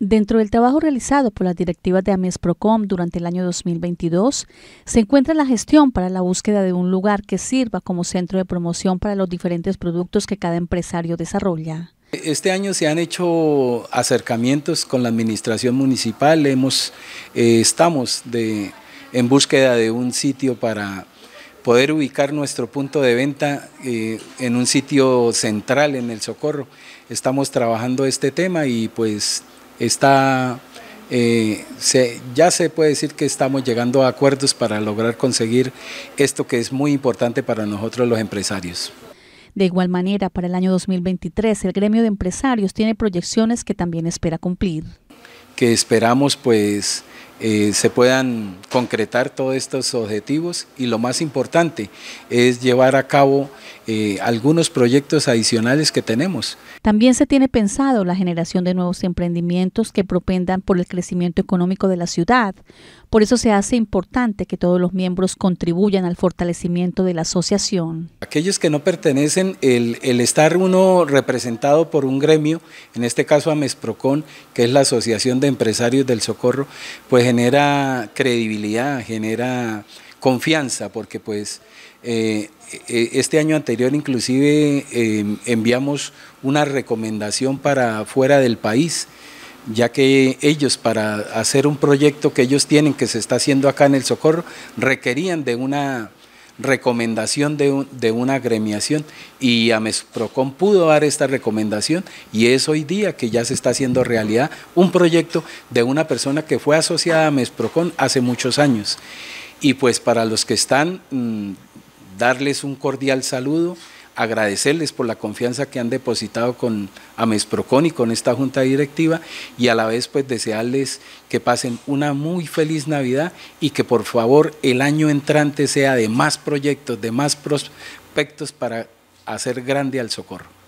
Dentro del trabajo realizado por las directivas de AMESPROCOM durante el año 2022, se encuentra la gestión para la búsqueda de un lugar que sirva como centro de promoción para los diferentes productos que cada empresario desarrolla. Este año se han hecho acercamientos con la administración municipal, eh, estamos en búsqueda de un sitio para poder ubicar nuestro punto de venta eh, en un sitio central en el Socorro. Estamos trabajando este tema y pues está, eh, ya se puede decir que estamos llegando a acuerdos para lograr conseguir esto que es muy importante para nosotros los empresarios. De igual manera, para el año 2023, el gremio de empresarios tiene proyecciones que también espera cumplir. Que esperamos pues eh, se puedan concretar todos estos objetivos y lo más importante es llevar a cabo eh, algunos proyectos adicionales que tenemos. También se tiene pensado la generación de nuevos emprendimientos que propendan por el crecimiento económico de la ciudad. Por eso se hace importante que todos los miembros contribuyan al fortalecimiento de la asociación. Aquellos que no pertenecen, el, el estar uno representado por un gremio, en este caso a Mesprocon, que es la Asociación de Empresarios del Socorro, pues genera credibilidad, genera confianza, porque pues eh, e, e, este año anterior inclusive em, enviamos una recomendación para fuera del país, ya que ellos para hacer un proyecto que ellos tienen, que se está haciendo acá en el Socorro, requerían de una recomendación de, una gremiación y Amesprocon pudo dar esta recomendación y es hoy día que ya se está haciendo realidad un proyecto de una persona que fue asociada a Amesprocon hace muchos años. Y pues para los que están, mm, darles un cordial saludo, agradecerles por la confianza que han depositado con Amesprocon y con esta junta directiva y a la vez pues desearles que pasen una muy feliz Navidad y que por favor el año entrante sea de más proyectos, de más prospectos para hacer grande al socorro.